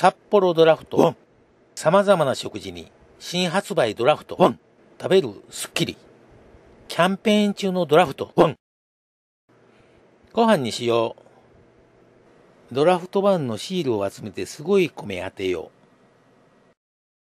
札幌ドラフト1、様々な食事に新発売ドラフト1、食べるスッキリ、キャンペーン中のドラフト1、ご飯にしよう。ドラフト1のシールを集めてすごい米当てよう。